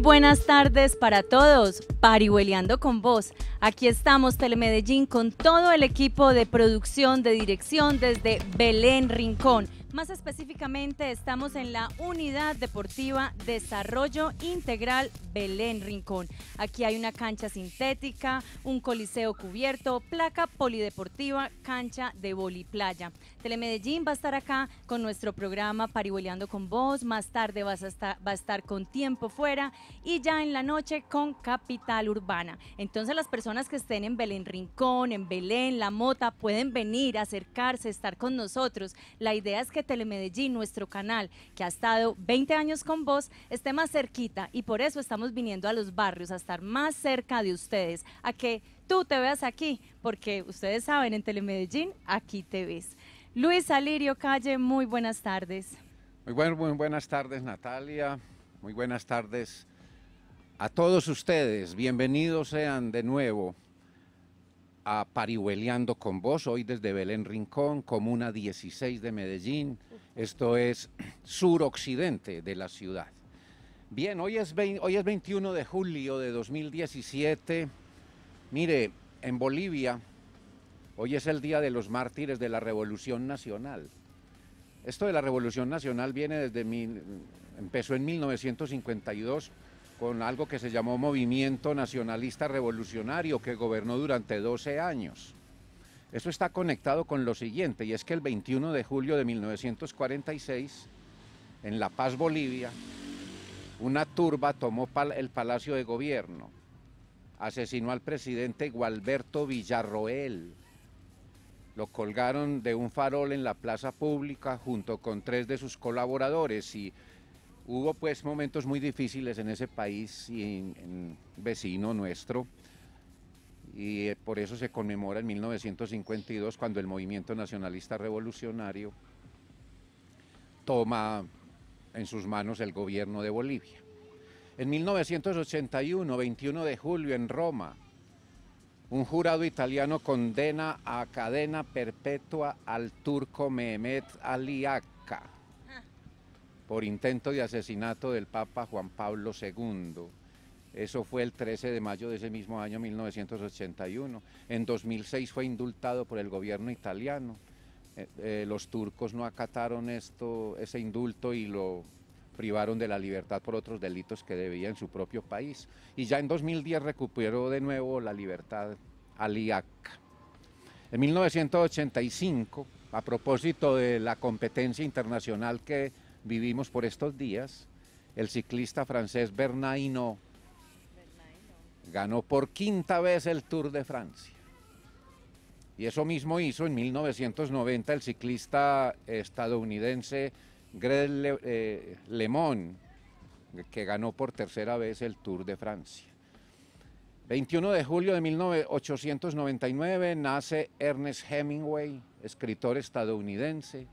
buenas tardes para todos, parihueleando con vos. Aquí estamos Telemedellín con todo el equipo de producción, de dirección desde Belén Rincón. Más específicamente estamos en la Unidad Deportiva Desarrollo Integral Belén Rincón. Aquí hay una cancha sintética, un coliseo cubierto, placa polideportiva, cancha de playa. Telemedellín va a estar acá con nuestro programa Pariboleando con Vos, más tarde va a estar con Tiempo Fuera y ya en la noche con Capital Urbana. Entonces las personas que estén en Belén Rincón, en Belén, La Mota, pueden venir, acercarse, estar con nosotros. La idea es que Telemedellín, nuestro canal, que ha estado 20 años con vos, esté más cerquita y por eso estamos viniendo a los barrios, a estar más cerca de ustedes, a que tú te veas aquí, porque ustedes saben, en Telemedellín aquí te ves. Luis Alirio Calle, muy buenas tardes. Muy, muy buenas tardes Natalia, muy buenas tardes a todos ustedes, bienvenidos sean de nuevo a Parihueleando con vos, hoy desde Belén Rincón, Comuna 16 de Medellín, esto es sur-occidente de la ciudad. Bien, hoy es, hoy es 21 de julio de 2017. Mire, en Bolivia, hoy es el Día de los Mártires de la Revolución Nacional. Esto de la Revolución Nacional viene desde empezó en 1952 con algo que se llamó Movimiento Nacionalista Revolucionario, que gobernó durante 12 años. Eso está conectado con lo siguiente, y es que el 21 de julio de 1946, en La Paz, Bolivia, una turba tomó el Palacio de Gobierno, asesinó al presidente Gualberto Villarroel, lo colgaron de un farol en la plaza pública junto con tres de sus colaboradores y hubo pues momentos muy difíciles en ese país vecino nuestro y eh, por eso se conmemora en 1952 cuando el movimiento nacionalista revolucionario toma en sus manos el gobierno de Bolivia. En 1981, 21 de julio, en Roma, un jurado italiano condena a cadena perpetua al turco Mehmet Ali Akka por intento de asesinato del Papa Juan Pablo II. Eso fue el 13 de mayo de ese mismo año 1981. En 2006 fue indultado por el gobierno italiano. Eh, eh, los turcos no acataron esto, ese indulto y lo privaron de la libertad por otros delitos que debía en su propio país. Y ya en 2010 recuperó de nuevo la libertad IAC. En 1985, a propósito de la competencia internacional que vivimos por estos días, el ciclista francés Bernaino ganó por quinta vez el Tour de Francia. Y eso mismo hizo en 1990 el ciclista estadounidense Greg eh, que ganó por tercera vez el Tour de Francia. 21 de julio de 1899 nace Ernest Hemingway, escritor estadounidense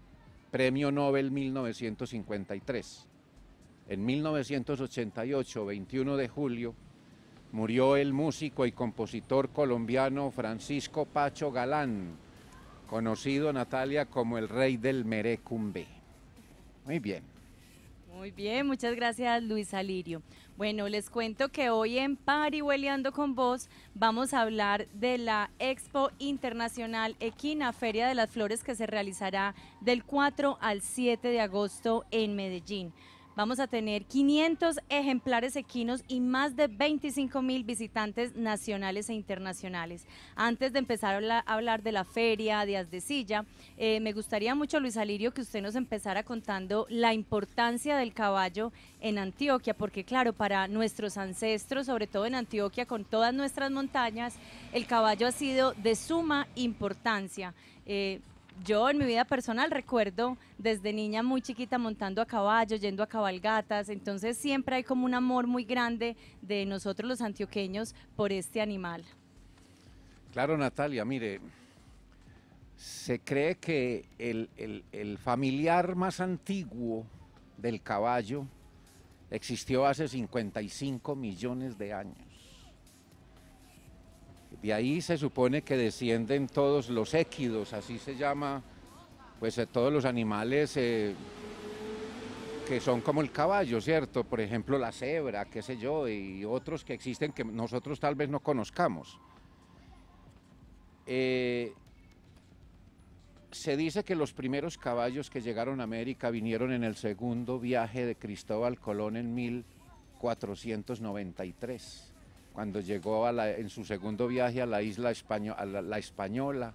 Premio Nobel 1953. En 1988, 21 de julio, murió el músico y compositor colombiano Francisco Pacho Galán, conocido Natalia como el rey del merecumbe. Muy bien. Muy bien, muchas gracias Luis Alirio. Bueno, les cuento que hoy en Parihueleando con Vos vamos a hablar de la Expo Internacional Equina, Feria de las Flores, que se realizará del 4 al 7 de agosto en Medellín. Vamos a tener 500 ejemplares equinos y más de 25 mil visitantes nacionales e internacionales. Antes de empezar a hablar de la feria, de Silla, eh, me gustaría mucho, Luis Alirio, que usted nos empezara contando la importancia del caballo en Antioquia, porque claro, para nuestros ancestros, sobre todo en Antioquia, con todas nuestras montañas, el caballo ha sido de suma importancia. Eh, yo en mi vida personal recuerdo desde niña muy chiquita montando a caballo, yendo a cabalgatas, entonces siempre hay como un amor muy grande de nosotros los antioqueños por este animal. Claro, Natalia, mire, se cree que el, familiar más antiguo del caballo existió hace 55 millones de años. De ahí se supone que descienden todos los équidos, así se llama, pues eh, todos los animales eh, que son como el caballo, ¿cierto? Por ejemplo, la cebra, qué sé yo, y otros que existen que nosotros tal vez no conozcamos. Eh, se dice que los primeros caballos que llegaron a América vinieron en el segundo viaje de Cristóbal Colón en 1493 cuando llegó en su segundo viaje a la isla española,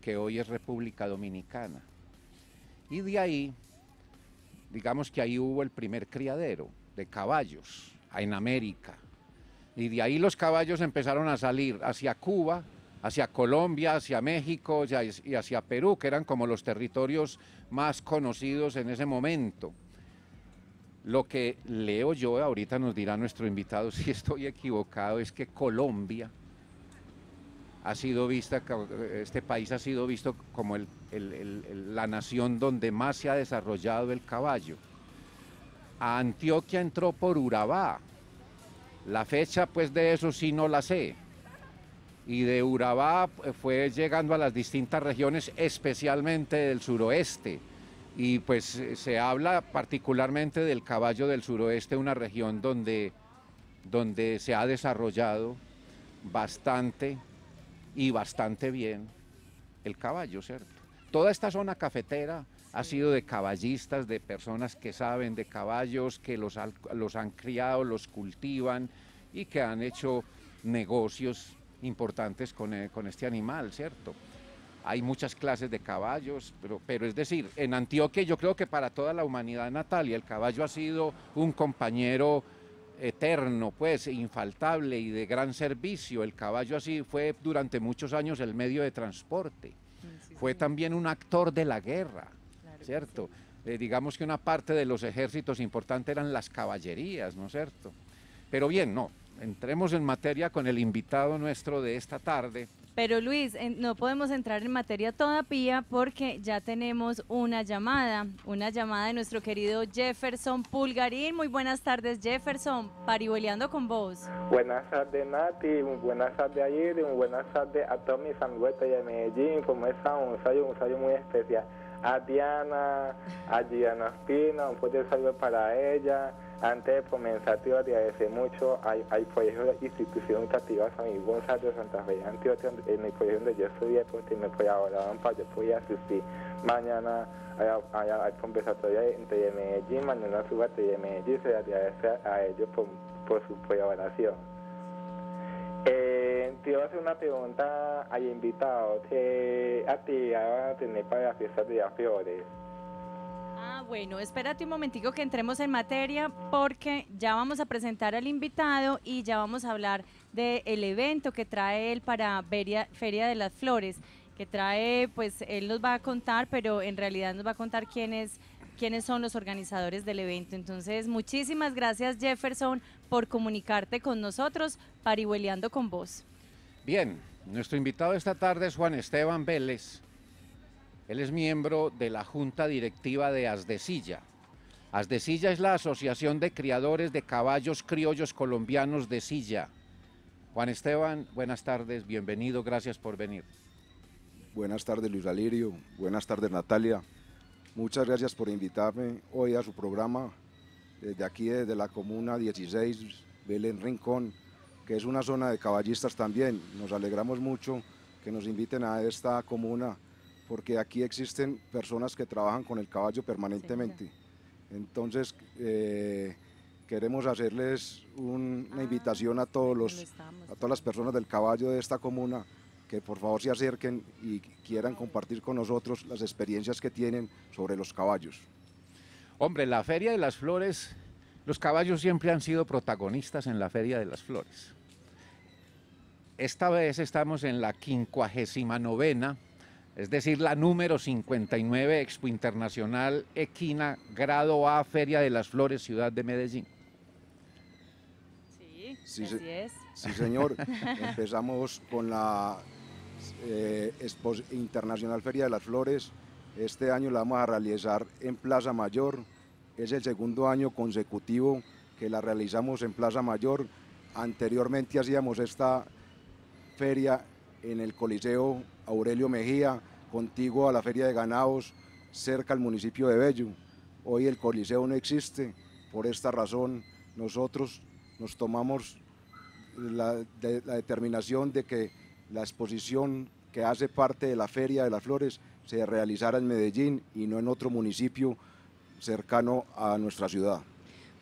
que hoy es República Dominicana. Y de ahí, digamos que ahí hubo el primer criadero de caballos en América. Y de ahí los caballos empezaron a salir hacia Cuba, hacia Colombia, hacia México y hacia Perú, que eran como los territorios más conocidos en ese momento. Lo que leo yo ahorita nos dirá nuestro invitado, si estoy equivocado, es que Colombia ha sido vista, este país ha sido visto como la nación donde más se ha desarrollado el caballo. A Antioquia entró por Urabá. La fecha, pues de eso sí no la sé. Y de Urabá eh, fue llegando a las distintas regiones, especialmente del suroeste y pues eh, se habla particularmente del caballo del suroeste, una región donde, donde se ha desarrollado bastante y bastante bien el caballo, ¿cierto? Toda esta zona cafetera ha sido de caballistas, de personas que saben de caballos, que los, los han criado, los cultivan y que han hecho negocios importantes con eh, este animal, ¿cierto? hay muchas clases de caballos, pero, pero es decir, en Antioquia yo creo que para toda la humanidad, Natalia, el caballo ha sido un compañero eterno, pues, infaltable y de gran servicio. El caballo así fue durante muchos años el medio de transporte. fue también un actor de la guerra, ¿cierto? Eh, digamos que una parte de los ejércitos importantes eran las caballerías, ¿no es cierto? Pero bien, no, entremos en materia con el invitado nuestro de esta tarde, pero Luis, no podemos entrar en materia todavía porque ya tenemos una llamada, una llamada de nuestro querido Jefferson Pulgarín. Muy buenas tardes, Jefferson, pariboleando con vos. Buenas tardes, Nati, buenas tardes ayer, buenas tardes a Tommy mis amigos de Medellín, como un saludo, un muy especial. A Diana, a Diana Espina, un fuerte saludo para ella antes de comenzar, te agradecer mucho hay al Colegio de Institución Educativa San Gonzalo de Santa Fe Antioquia, en el colegio donde yo estudié, porque me colaboraban para yo poder asistir mañana al conversatorio entre Medellín, mañana suba a Medellín, se agradece a ellos por, su colaboración. Eh, te iba a hacer una pregunta al invitado. ¿Qué actividad van a tener para la fiestas de las Ah, bueno, espérate un momentico que entremos en materia porque ya vamos a presentar al invitado y ya vamos a hablar del evento que trae él para Feria, de las Flores, que trae, pues él nos va a contar, pero en realidad nos va a contar quiénes son los organizadores del evento. Entonces, muchísimas gracias Jefferson por comunicarte con nosotros, parihueleando con vos. Bien, nuestro invitado esta tarde es Juan Esteban Vélez, él es miembro de la Junta Directiva de Asdecilla. Asdecilla es la Asociación de Criadores de Caballos Criollos Colombianos de Silla. Juan Esteban, buenas tardes, bienvenido, gracias por venir. Buenas tardes Luis Alirio, buenas tardes Natalia. Muchas gracias por invitarme hoy a su programa desde aquí, desde la Comuna 16, Belén Rincón, que es una zona de caballistas también. Nos alegramos mucho que nos inviten a esta comuna porque aquí existen personas que trabajan con el caballo permanentemente. Entonces, eh, queremos hacerles una ah, invitación a, todos los, a todas las personas del caballo de esta comuna que por favor se acerquen y quieran compartir con nosotros las experiencias que tienen sobre los caballos. Hombre, la Feria de las Flores, los caballos siempre han sido protagonistas en la Feria de las Flores. Esta vez estamos en la quincuagésima novena es decir, la número 59 Expo Internacional Equina, grado A, Feria de las Flores, Ciudad de Medellín. Sí, sí así Sí, señor. Empezamos con la eh, Expo Internacional Feria de las Flores. Este año la vamos a realizar en Plaza Mayor. Es el segundo año consecutivo que la realizamos en Plaza Mayor. Anteriormente hacíamos esta feria en el Coliseo Aurelio Mejía, contigo a la Feria de Ganados, cerca al municipio de Bello. Hoy el Coliseo no existe, por esta razón nosotros nos tomamos la, la determinación de que la exposición que hace parte de la Feria de las Flores se realizara en Medellín y no en otro municipio cercano a nuestra ciudad.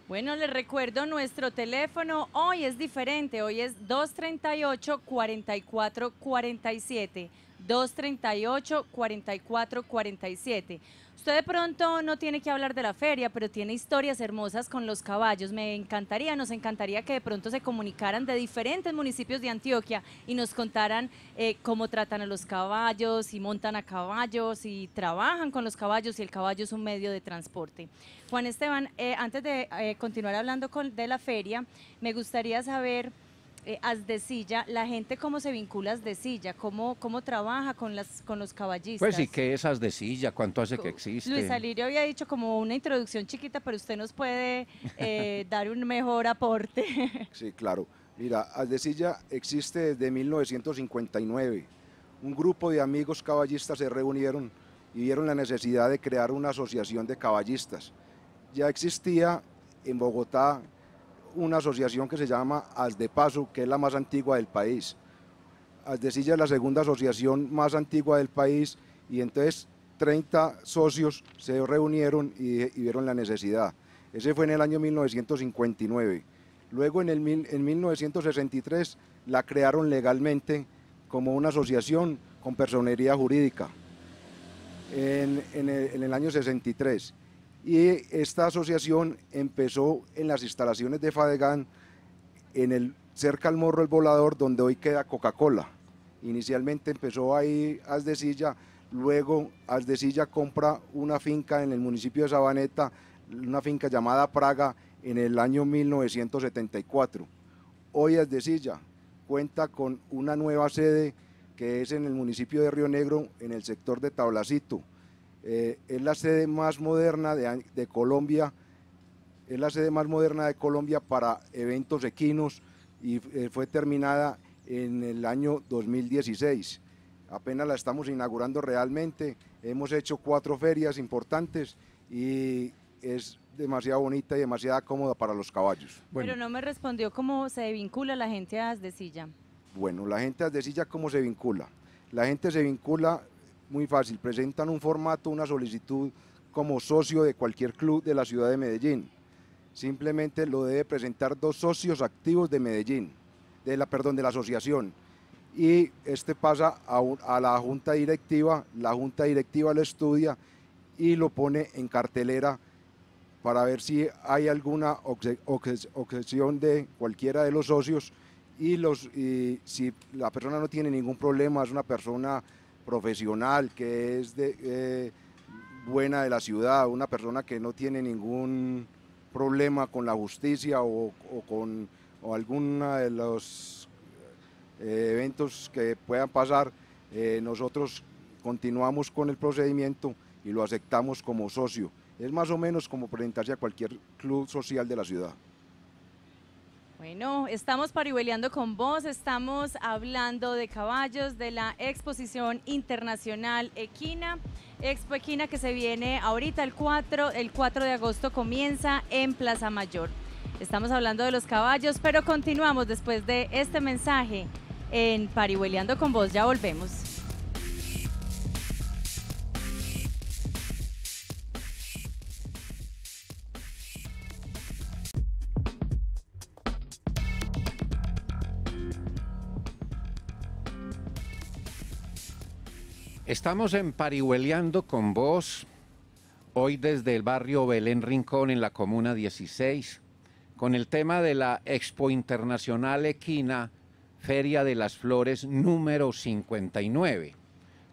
Bueno, les recuerdo nuestro teléfono, hoy es diferente, hoy es 238-4447. 238-4447. Usted de pronto no tiene que hablar de la feria, pero tiene historias hermosas con los caballos. Me encantaría, nos encantaría que de pronto se comunicaran de diferentes municipios de Antioquia y nos contaran eh, cómo tratan a los caballos, si montan a caballos, y trabajan con los caballos, y el caballo es un medio de transporte. Juan Esteban, eh, antes de eh, continuar hablando con, de la feria, me gustaría saber eh, Asdecilla, la gente cómo se vincula a Asdecilla, cómo, cómo trabaja con, las, con los caballistas. Pues sí, ¿qué es Asdecilla? ¿Cuánto hace que existe? Luis Alirio había dicho como una introducción chiquita, pero usted nos puede eh, dar un mejor aporte. sí, claro. Mira, Asdecilla existe desde 1959. Un grupo de amigos caballistas se reunieron y vieron la necesidad de crear una asociación de caballistas. Ya existía en Bogotá una asociación que se llama As de Paso, que es la más antigua del país. As de Silla es la segunda asociación más antigua del país y entonces 30 socios se reunieron y, vieron la necesidad. Ese fue en el año 1959. Luego en, el en 1963 la crearon legalmente como una asociación con personería jurídica en, en el año 63 y esta asociación empezó en las instalaciones de Fadegan, en el, cerca al Morro El Volador, donde hoy queda Coca-Cola. Inicialmente empezó ahí As luego As compra una finca en el municipio de Sabaneta, una finca llamada Praga, en el año 1974. Hoy As cuenta con una nueva sede que es en el municipio de Río Negro, en el sector de Tablacito eh, es la sede más moderna de, Colombia, es la sede más moderna de Colombia para eventos equinos y eh, fue terminada en el año 2016. Apenas la estamos inaugurando realmente, hemos hecho cuatro ferias importantes y es demasiado bonita y demasiado cómoda para los caballos. Bueno. Pero no me respondió cómo se vincula la gente a silla Bueno, la gente a silla ¿cómo se vincula? La gente se vincula muy fácil, presentan un formato, una solicitud como socio de cualquier club de la ciudad de Medellín. Simplemente lo debe presentar dos socios activos de Medellín, de la, perdón, de la asociación. Y este pasa a, a la junta directiva, la junta directiva lo estudia y lo pone en cartelera para ver si hay alguna objeción de cualquiera de los socios y, los, y si la persona no tiene ningún problema, es una persona profesional, que es de, eh, buena de la ciudad, una persona que no tiene ningún problema con la justicia o, con o de los eh, eventos que puedan pasar, eh, nosotros continuamos con el procedimiento y lo aceptamos como socio. Es más o menos como presentarse a cualquier club social de la ciudad. Bueno, estamos parihueleando con vos, estamos hablando de caballos, de la exposición internacional Equina, Expo Equina que se viene ahorita el 4, el 4 de agosto comienza en Plaza Mayor. Estamos hablando de los caballos, pero continuamos después de este mensaje en Parihueleando con vos, ya volvemos. Estamos en Parihueleando con vos, hoy desde el barrio Belén Rincón en la Comuna 16, con el tema de la Expo Internacional Equina, Feria de las Flores número 59,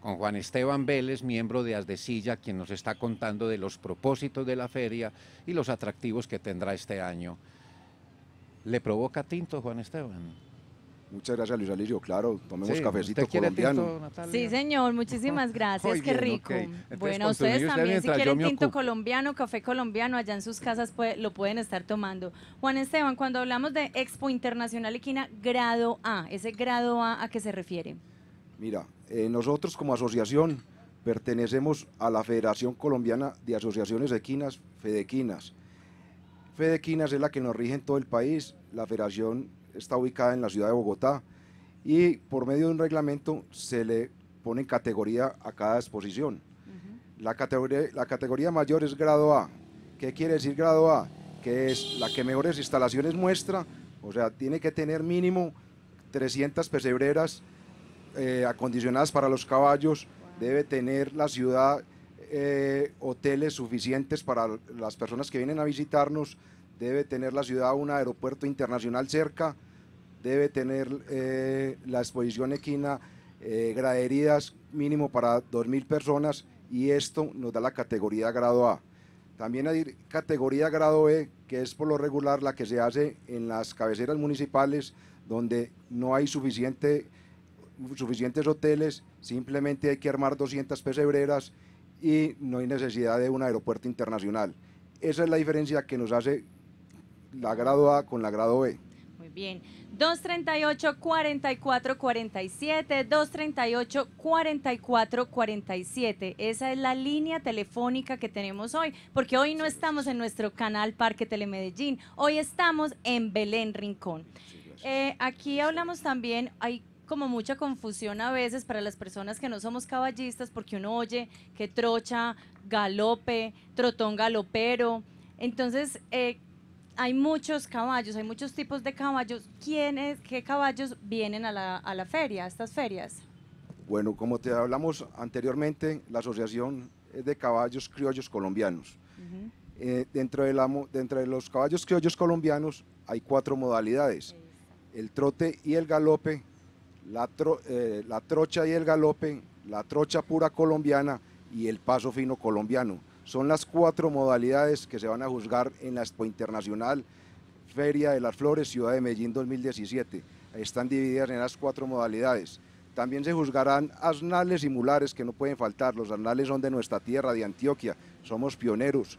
con Juan Esteban Vélez, miembro de Azdecilla, quien nos está contando de los propósitos de la feria y los atractivos que tendrá este año. ¿Le provoca tinto, Juan Esteban? Muchas gracias, Luis Alirio. Claro, tomemos cafecito colombiano. sí, señor, muchísimas gracias, qué rico. bueno, ustedes también, si quieren tinto colombiano, café colombiano, allá en sus casas lo pueden estar tomando. Juan Esteban, cuando hablamos de Expo Internacional Equina, grado A, ¿ese grado A a qué se refiere? Mira, eh, nosotros como asociación pertenecemos a la Federación Colombiana de Asociaciones Equinas, Fedequinas. Fedequinas es la que nos rige en todo el país, la Federación está ubicada en la ciudad de Bogotá y por medio de un reglamento se le pone categoría a cada exposición. la, categoría, la categoría mayor es grado A. ¿Qué quiere decir grado A? Que es la que mejores instalaciones muestra, o sea, tiene que tener mínimo 300 pesebreras eh, acondicionadas para los caballos, debe tener la ciudad eh, hoteles suficientes para las personas que vienen a visitarnos, debe tener la ciudad un aeropuerto internacional cerca, debe tener eh, la exposición equina, eh, graderías mínimo para 2.000 personas y esto nos da la categoría grado A. También hay categoría grado B, e, que es por lo regular la que se hace en las cabeceras municipales donde no hay suficiente, suficientes hoteles, simplemente hay que armar 200 pesebreras y no hay necesidad de un aeropuerto internacional. Esa es la diferencia que nos hace la grado A con la grado B. Muy bien. 238-4447, 238-4447. Esa es la línea telefónica que tenemos hoy, porque hoy no estamos en nuestro canal Parque Telemedellín, hoy estamos en Belén Rincón. Eh, aquí hablamos también, hay como mucha confusión a veces para las personas que no somos caballistas, porque uno oye que trocha, galope, trotón galopero. Entonces, eh, hay muchos caballos, hay muchos tipos de caballos. ¿Quiénes, qué caballos vienen a la, a la feria, a estas ferias? Bueno, como te hablamos anteriormente, la Asociación es de Caballos Criollos Colombianos. Eh, dentro, de los caballos criollos colombianos hay cuatro modalidades. El trote y el galope, la, eh, la trocha y el galope, la trocha pura colombiana y el paso fino colombiano son las cuatro modalidades que se van a juzgar en la Expo Internacional Feria de las Flores Ciudad de Medellín 2017. Están divididas en las cuatro modalidades. También se juzgarán asnales y mulares que no pueden faltar. Los asnales son de nuestra tierra, de Antioquia. Somos pioneros.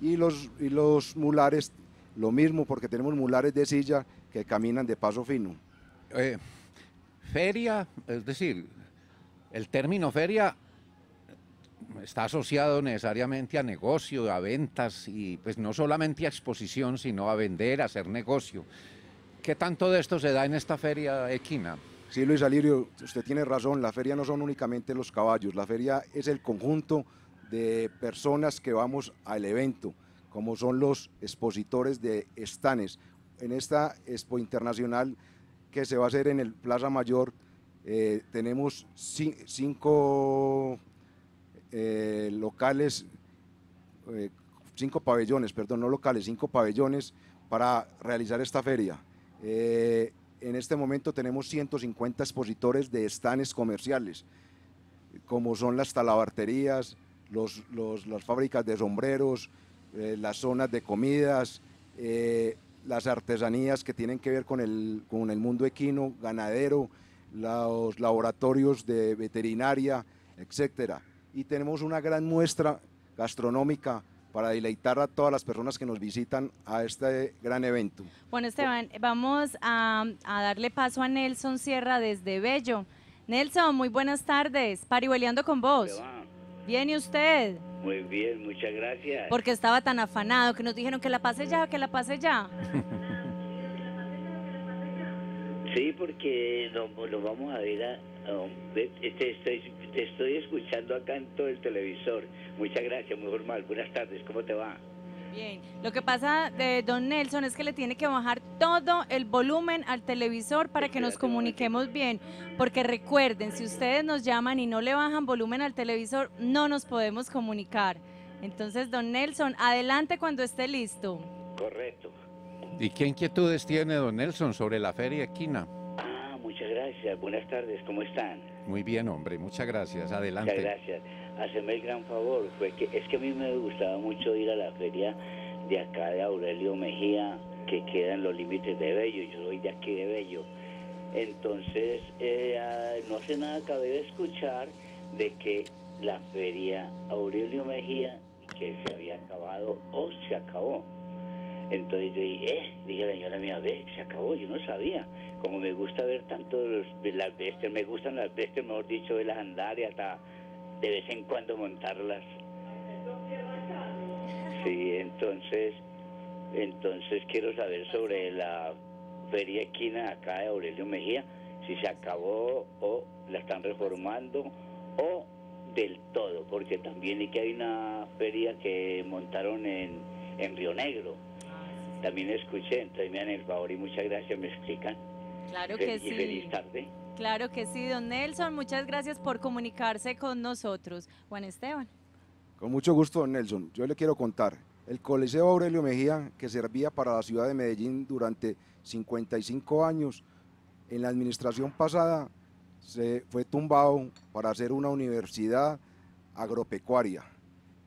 Y los, mulares, lo mismo, porque tenemos mulares de silla que caminan de paso fino. Eh, feria, es decir, el término feria está asociado necesariamente a negocio, a ventas y pues no solamente a exposición, sino a vender, a hacer negocio. ¿Qué tanto de esto se da en esta feria equina? Sí, Luis Alirio, usted tiene razón, la feria no son únicamente los caballos, la feria es el conjunto de personas que vamos al evento, como son los expositores de estanes. En esta expo internacional que se va a hacer en el Plaza Mayor, eh, tenemos cinco eh, locales, eh, cinco pabellones, perdón, no locales, cinco pabellones para realizar esta feria. Eh, en este momento tenemos 150 expositores de stands comerciales, como son las talabarterías, las fábricas de sombreros, las zonas de comidas, las artesanías que tienen que ver con el, con el mundo equino, ganadero, los laboratorios de veterinaria, etcétera y tenemos una gran muestra gastronómica para deleitar a todas las personas que nos visitan a este gran evento. Bueno, Esteban, vamos a, darle paso a Nelson Sierra desde Bello. Nelson, muy buenas tardes. Parihueleando con vos. ¿Viene usted? Muy bien, muchas gracias. Porque estaba tan afanado que nos dijeron que la pase ya, que la pase ya. Sí, porque lo, vamos a ver a, este, estoy, te estoy escuchando acá en todo el televisor. Muchas gracias, muy formal. Buenas tardes, ¿cómo te va? Bien, lo que pasa, de eh, don Nelson, es que le tiene que bajar todo el volumen al televisor para que nos comuniquemos bien, porque recuerden, si ustedes nos llaman y no le bajan volumen al televisor, no nos podemos comunicar. Entonces, don Nelson, adelante cuando esté listo. Correcto. ¿Y qué inquietudes tiene don Nelson sobre la feria equina? Ah, muchas gracias. Buenas tardes, ¿cómo están? Muy bien, hombre, muchas gracias. Adelante. Muchas gracias. Haceme el gran favor, fue que es que a mí me gustaba mucho ir a la feria de acá de Aurelio Mejía, que queda en los límites de Bello. Yo soy de aquí de Bello. Entonces, eh, no hace nada acabé de escuchar de que la feria Aurelio Mejía, que se había acabado o se acabó. Entonces yo dije, eh, dije la señora mía, ve, se acabó, yo no sabía. Como me gusta ver tanto las bestias, me gustan las bestias, mejor dicho, de las andar y hasta de vez en cuando montarlas. Sí, entonces, entonces quiero saber sobre la feria esquina acá de Aurelio Mejía, si se acabó o la están reformando o del todo, porque también hay que hay una feria que montaron en Río Negro también escuché, entonces me el favor y muchas gracias, me explican. Claro que y Feliz tarde. Claro que sí, don Nelson, muchas gracias por comunicarse con nosotros. Juan Esteban. Con mucho gusto, don Nelson. Yo le quiero contar. El Coliseo Aurelio Mejía, que servía para la ciudad de Medellín durante 55 años, en la administración pasada se fue tumbado para hacer una universidad agropecuaria.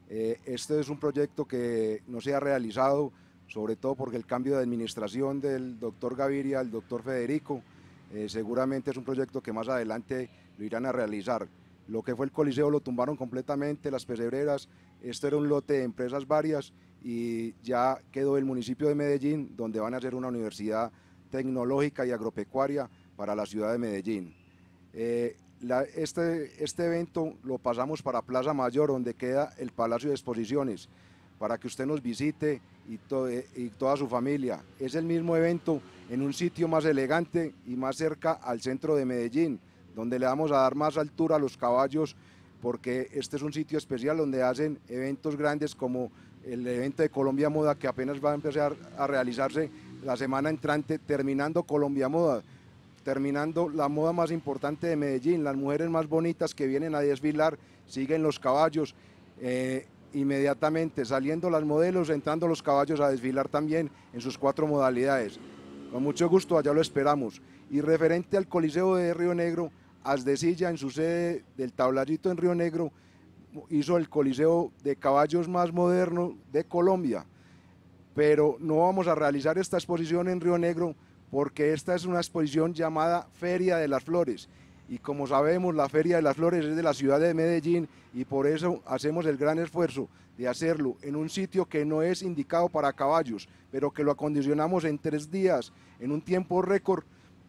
Eh, este es un proyecto que no se ha realizado sobre todo porque el cambio de administración del doctor Gaviria al doctor Federico eh, seguramente es un proyecto que más adelante lo irán a realizar. Lo que fue el Coliseo lo tumbaron completamente, las pesebreras, esto era un lote de empresas varias y ya quedó el municipio de Medellín, donde van a ser una universidad tecnológica y agropecuaria para la ciudad de Medellín. Eh, este, este evento lo pasamos para Plaza Mayor, donde queda el Palacio de Exposiciones para que usted nos visite y, eh, y toda su familia. Es el mismo evento en un sitio más elegante y más cerca al centro de Medellín, donde le vamos a dar más altura a los caballos porque este es un sitio especial donde hacen eventos grandes como el evento de Colombia Moda que apenas va a empezar a realizarse la semana entrante, terminando Colombia Moda, terminando la moda más importante de Medellín, las mujeres más bonitas que vienen a desfilar, siguen los caballos. Eh, inmediatamente, saliendo las modelos, entrando los caballos a desfilar también en sus cuatro modalidades. Con mucho gusto, allá lo esperamos. Y referente al Coliseo de Río Negro, Asdecilla, en su sede del Tablarito en Río Negro, hizo el Coliseo de Caballos más moderno de Colombia. Pero no vamos a realizar esta exposición en Río Negro porque esta es una exposición llamada Feria de las Flores y como sabemos la Feria de las Flores es de la ciudad de Medellín y por eso hacemos el gran esfuerzo de hacerlo en un sitio que no es indicado para caballos, pero que lo acondicionamos en tres días, en un tiempo récord,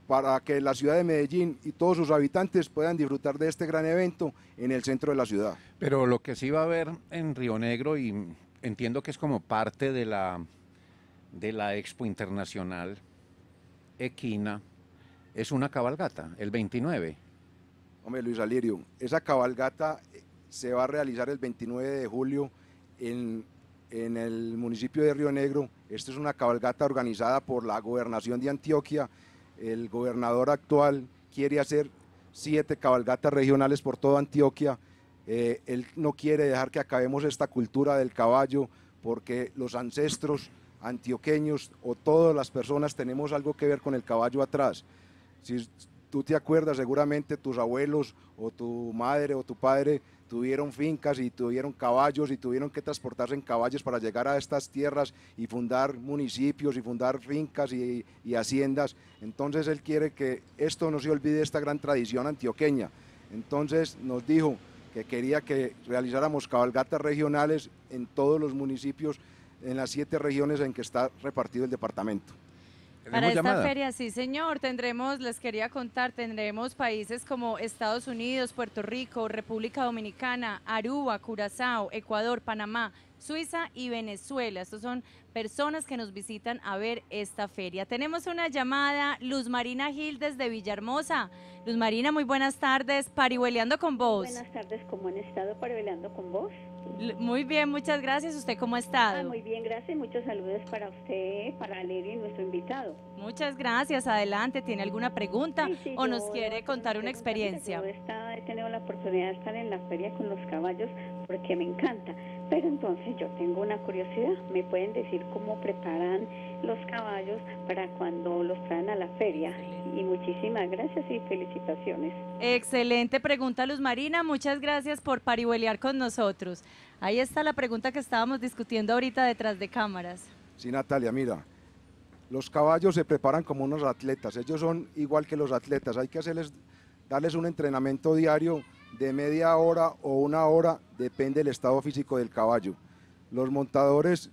para que la ciudad de Medellín y todos sus habitantes puedan disfrutar de este gran evento en el centro de la ciudad. Pero lo que sí va a haber en Río Negro, y entiendo que es como parte de la, de la Expo Internacional Equina, es una cabalgata, el 29. Hombre, Luis Alirio, esa cabalgata eh, se va a realizar el 29 de julio en, el municipio de Río Negro. Esta es una cabalgata organizada por la gobernación de Antioquia. El gobernador actual quiere hacer siete cabalgatas regionales por toda Antioquia. Eh, él no quiere dejar que acabemos esta cultura del caballo porque los ancestros antioqueños o todas las personas tenemos algo que ver con el caballo atrás. Si tú te acuerdas, seguramente tus abuelos o tu madre o tu padre tuvieron fincas y tuvieron caballos y tuvieron que transportarse en caballos para llegar a estas tierras y fundar municipios y fundar fincas y, haciendas. Entonces él quiere que esto no se olvide, esta gran tradición antioqueña. Entonces nos dijo que quería que realizáramos cabalgatas regionales en todos los municipios, en las siete regiones en que está repartido el departamento. Para esta feria, sí, señor. Tendremos, les quería contar, tendremos países como Estados Unidos, Puerto Rico, República Dominicana, Aruba, Curazao, Ecuador, Panamá, Suiza y Venezuela. Estos son personas que nos visitan a ver esta feria. Tenemos una llamada, Luz Marina Gil de Villahermosa. Luz Marina, muy buenas tardes, parihueleando con vos. Buenas tardes, ¿cómo han estado parihueleando con vos? Muy bien, muchas gracias. ¿Usted cómo ha estado? Ah, muy bien, gracias. Muchos saludos para usted, para Lery, nuestro invitado. Muchas gracias. Adelante, ¿tiene alguna pregunta o nos quiere contar una experiencia? he tenido la oportunidad de estar en la feria con los caballos porque me encanta pero entonces yo tengo una curiosidad, ¿me pueden decir cómo preparan los caballos para cuando los traen a la feria? Y muchísimas gracias y felicitaciones. Excelente pregunta, Luz Marina, muchas gracias por parihuelear con nosotros. Ahí está la pregunta que estábamos discutiendo ahorita detrás de cámaras. Sí, Natalia, mira, los caballos se preparan como unos atletas, ellos son igual que los atletas, hay que hacerles, darles un entrenamiento diario de media hora o una hora, depende del estado físico del caballo. Los montadores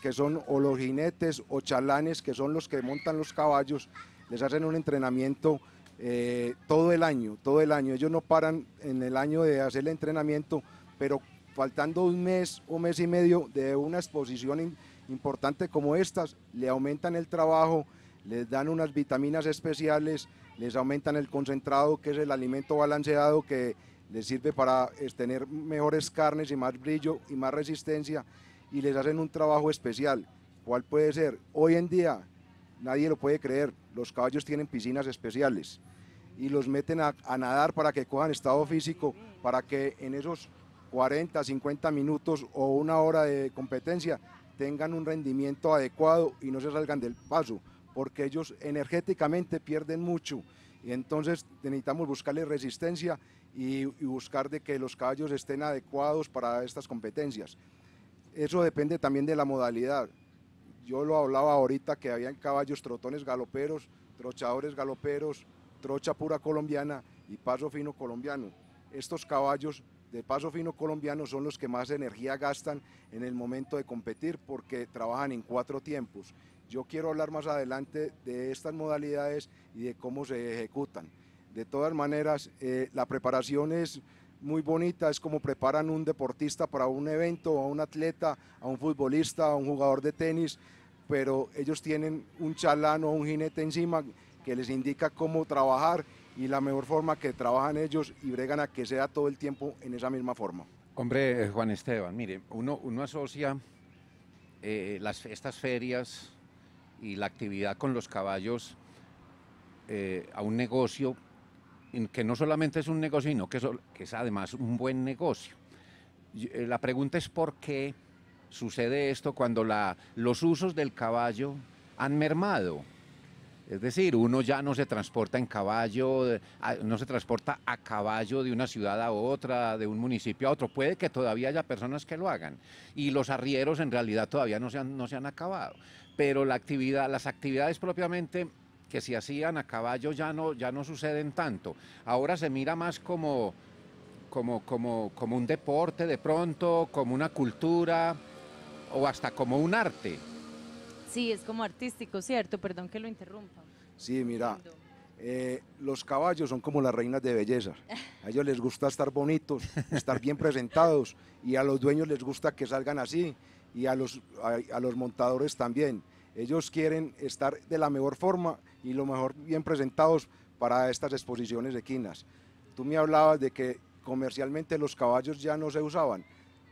que son o los jinetes o chalanes, que son los que montan los caballos, les hacen un entrenamiento eh, todo el año, todo el año. Ellos no paran en el año de hacer el entrenamiento, pero faltando un mes o mes y medio de una exposición importante como estas, le aumentan el trabajo, les dan unas vitaminas especiales, les aumentan el concentrado, que es el alimento balanceado que les sirve para tener mejores carnes y más brillo y más resistencia, y les hacen un trabajo especial. ¿Cuál puede ser? Hoy en día, nadie lo puede creer, los caballos tienen piscinas especiales y los meten a, nadar para que cojan estado físico, para que en esos 40, 50 minutos o una hora de competencia tengan un rendimiento adecuado y no se salgan del paso porque ellos energéticamente pierden mucho. Y entonces necesitamos buscarle resistencia y, buscar de que los caballos estén adecuados para estas competencias. Eso depende también de la modalidad. Yo lo hablaba ahorita que habían caballos trotones galoperos, trochadores galoperos, trocha pura colombiana y paso fino colombiano. Estos caballos de paso fino colombiano son los que más energía gastan en el momento de competir porque trabajan en cuatro tiempos yo quiero hablar más adelante de estas modalidades y de cómo se ejecutan. De todas maneras, eh, la preparación es muy bonita, es como preparan un deportista para un evento, a un atleta, a un futbolista, a un jugador de tenis, pero ellos tienen un chalán o un jinete encima que les indica cómo trabajar y la mejor forma que trabajan ellos y bregan a que sea todo el tiempo en esa misma forma. Hombre, eh, Juan Esteban, mire, uno, asocia eh, las, estas ferias y la actividad con los caballos eh, a un negocio que no solamente es un negocio, sino que, es además un buen negocio. Eh, la pregunta es por qué sucede esto cuando los usos del caballo han mermado. Es decir, uno ya no se transporta en caballo, no se transporta a caballo de una ciudad a otra, de un municipio a otro. Puede que todavía haya personas que lo hagan. Y los arrieros en realidad todavía no se han acabado pero las actividades propiamente que se hacían a caballo ya no, ya no suceden tanto. Ahora se mira más como, como, como, como un deporte de pronto, como una cultura o hasta como un arte. Sí, es como artístico, ¿cierto? Perdón que lo interrumpa. Sí, mira, eh, los caballos son como las reinas de belleza. A ellos les gusta estar bonitos, estar bien presentados y a los dueños les gusta que salgan así y a los, a, los montadores también. Ellos quieren estar de la mejor forma y lo mejor bien presentados para estas exposiciones equinas. Tú me hablabas de que comercialmente los caballos ya no se usaban.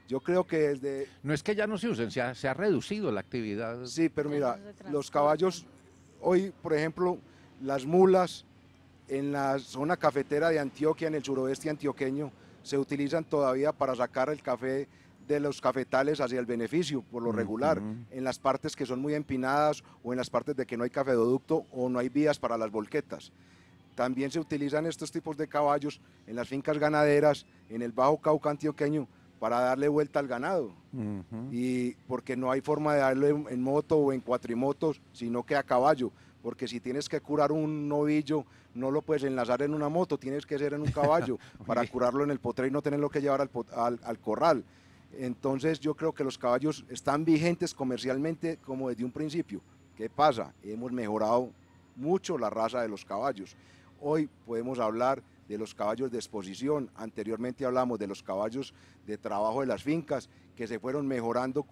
Yo creo que desde... No es que ya no se usen, se ha reducido la actividad. Sí, pero mira, los caballos, hoy por ejemplo, las mulas en la zona cafetera de Antioquia, en el suroeste antioqueño, se utilizan todavía para sacar el café de los cafetales hacia el beneficio, por lo regular, en las partes que son muy empinadas o en las partes de que no hay cafeoducto o no hay vías para las volquetas. También se utilizan estos tipos de caballos en las fincas ganaderas, en el Bajo Cauca antioqueño, para darle vuelta al ganado. Y porque no hay forma de darle en moto o en cuatrimotos, sino que a caballo. Porque si tienes que curar un novillo, no lo puedes enlazar en una moto, tienes que ser en un caballo para curarlo en el potre y no tenerlo que llevar al corral. Entonces yo creo que los caballos están vigentes comercialmente como desde un principio. ¿Qué pasa? Hemos mejorado mucho la raza de los caballos. Hoy podemos hablar de los caballos de exposición. Anteriormente hablamos de los caballos de trabajo de las fincas que se fueron mejorando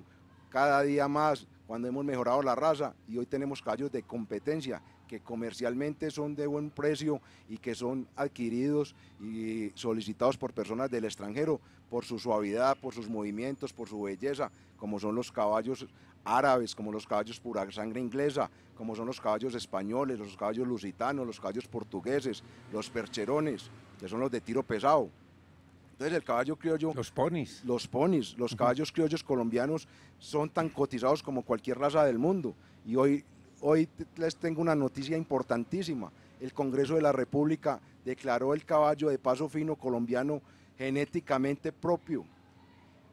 cada día más cuando hemos mejorado la raza y hoy tenemos caballos de competencia que comercialmente son de buen precio y que son adquiridos y solicitados por personas del extranjero por su suavidad, por sus movimientos, por su belleza, como son los caballos árabes, como los caballos pura sangre inglesa, como son los caballos españoles, los caballos lusitanos, los caballos portugueses, los percherones, que son los de tiro pesado. Entonces el caballo criollo... Los ponis. Los ponis, los caballos criollos colombianos son tan cotizados como cualquier raza del mundo. Y hoy, hoy les tengo una noticia importantísima. El Congreso de la República declaró el caballo de paso fino colombiano genéticamente propio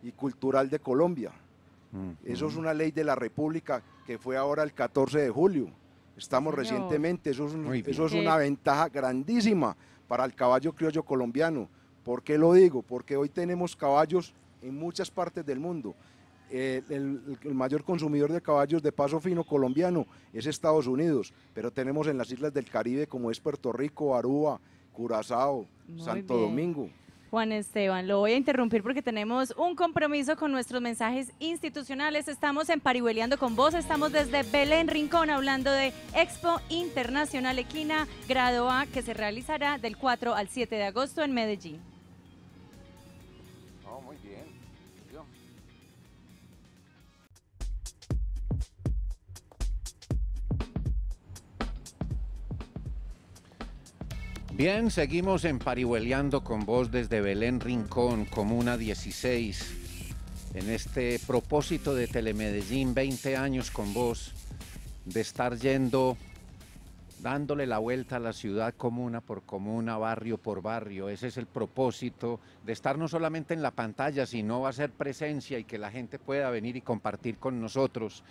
y cultural de Colombia. Mm. Eso es mm. una ley de la República que fue ahora el 14 de julio. Estamos recientemente, eso es, una ventaja grandísima para el caballo criollo colombiano. ¿Por qué lo digo? Porque hoy tenemos caballos en muchas partes del mundo. Eh, el, mayor consumidor de caballos de paso fino colombiano es Estados Unidos, pero tenemos en las islas del Caribe como es Puerto Rico, Aruba, Curazao, Santo Domingo. Juan Esteban, lo voy a interrumpir porque tenemos un compromiso con nuestros mensajes institucionales. Estamos en Parihueleando con vos, estamos desde Belén Rincón hablando de Expo Internacional Equina, grado A, que se realizará del 4 al 7 de agosto en Medellín. Bien, seguimos en con vos desde Belén Rincón, Comuna 16, en este propósito de Telemedellín, 20 años con vos, de estar yendo, dándole la vuelta a la ciudad comuna por comuna, barrio por barrio. Ese es el propósito de estar no solamente en la pantalla, sino hacer presencia y que la gente pueda venir y compartir con nosotros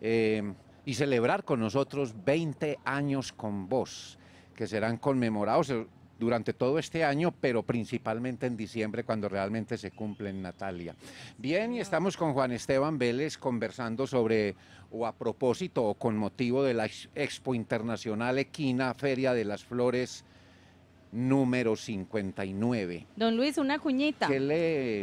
eh, y celebrar con nosotros 20 años con vos que serán conmemorados eh, durante todo este año, pero principalmente en diciembre, cuando realmente se cumplen, Natalia. Bien, y estamos con Juan Esteban Vélez conversando sobre, o a propósito, o con motivo de la Expo Internacional Equina, Feria de las Flores número 59. Don Luis, una cuñita.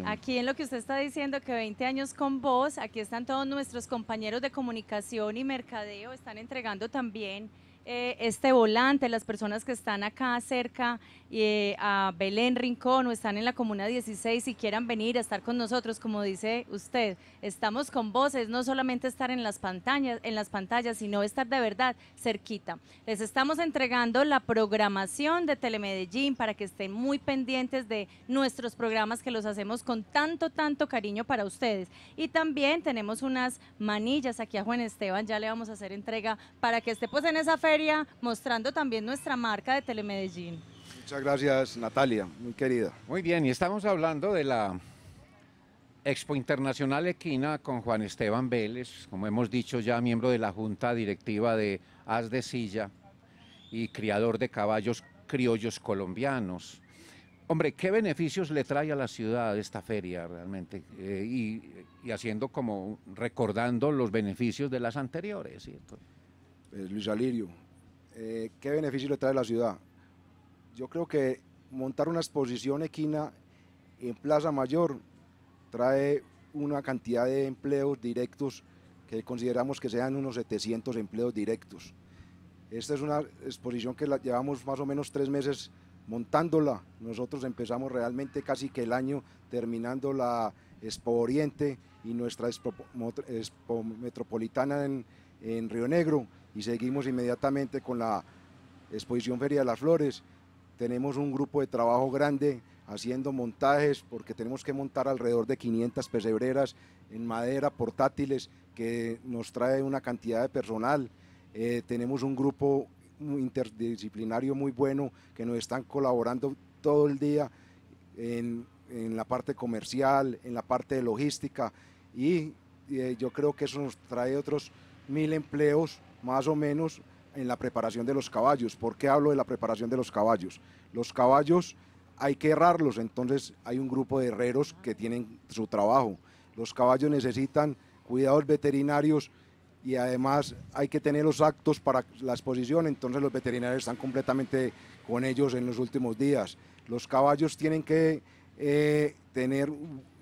Aquí en lo que usted está diciendo, que 20 años con vos, aquí están todos nuestros compañeros de comunicación y mercadeo, están entregando también eh, este volante, las personas que están acá cerca eh, a Belén Rincón o están en la Comuna 16 y quieran venir a estar con nosotros, como dice usted, estamos con voces, no solamente estar en las pantallas, en las pantallas, sino estar de verdad cerquita. Les estamos entregando la programación de Telemedellín para que estén muy pendientes de nuestros programas que los hacemos con tanto, tanto cariño para ustedes. Y también tenemos unas manillas aquí a Juan Esteban, ya le vamos a hacer entrega para que esté pues en esa feria mostrando también nuestra marca de Telemedellín. Muchas gracias, Natalia, muy querida. Muy bien, y estamos hablando de la Expo Internacional Equina con Juan Esteban Vélez, como hemos dicho ya, miembro de la Junta Directiva de As de Silla y criador de caballos criollos colombianos. Hombre, ¿qué beneficios le trae a la ciudad esta feria realmente? Eh, y, haciendo como, recordando los beneficios de las anteriores, ¿cierto? Eh, Luis Alirio, eh, ¿qué beneficio le trae la ciudad? Yo creo que montar una exposición equina en Plaza Mayor trae una cantidad de empleos directos que consideramos que sean unos 700 empleos directos. Esta es una exposición que la llevamos más o menos tres meses montándola. Nosotros empezamos realmente casi que el año terminando la Expo Oriente y nuestra Expo, Metropolitana en Río Negro y seguimos inmediatamente con la exposición Feria de las Flores. Tenemos un grupo de trabajo grande haciendo montajes porque tenemos que montar alrededor de 500 pesebreras en madera portátiles que nos trae una cantidad de personal. Eh, tenemos un grupo interdisciplinario muy bueno que nos están colaborando todo el día en, la parte comercial, en la parte de logística y eh, yo creo que eso nos trae otros mil empleos más o menos en la preparación de los caballos. ¿Por qué hablo de la preparación de los caballos? Los caballos hay que errarlos, entonces hay un grupo de herreros que tienen su trabajo. Los caballos necesitan cuidados veterinarios y además hay que tener los actos para la exposición, entonces los veterinarios están completamente con ellos en los últimos días. Los caballos tienen que eh, tener